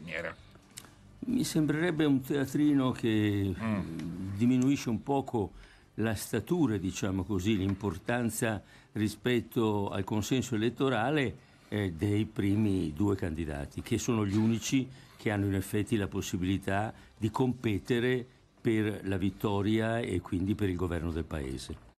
Pioniera? Mi sembrerebbe un teatrino che mm. diminuisce un poco la statura, diciamo così, l'importanza rispetto al consenso elettorale eh, dei primi due candidati, che sono gli unici che hanno in effetti la possibilità di competere per la vittoria e quindi per il governo del Paese.